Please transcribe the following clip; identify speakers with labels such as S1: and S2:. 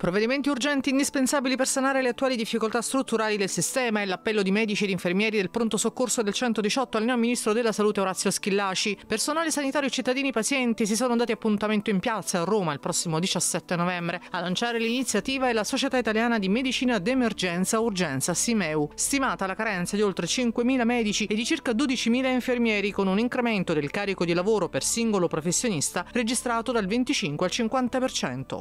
S1: Provvedimenti urgenti indispensabili per sanare le attuali difficoltà strutturali del sistema e l'appello di medici ed infermieri del pronto soccorso del 118 al neo ministro della salute Orazio Schillaci. Personale sanitario e cittadini pazienti si sono dati appuntamento in piazza a Roma il prossimo 17 novembre. A lanciare l'iniziativa è la Società Italiana di Medicina d'Emergenza Urgenza Simeu. Stimata la carenza di oltre 5.000 medici e di circa 12.000 infermieri con un incremento del carico di lavoro per singolo professionista registrato dal 25 al 50%.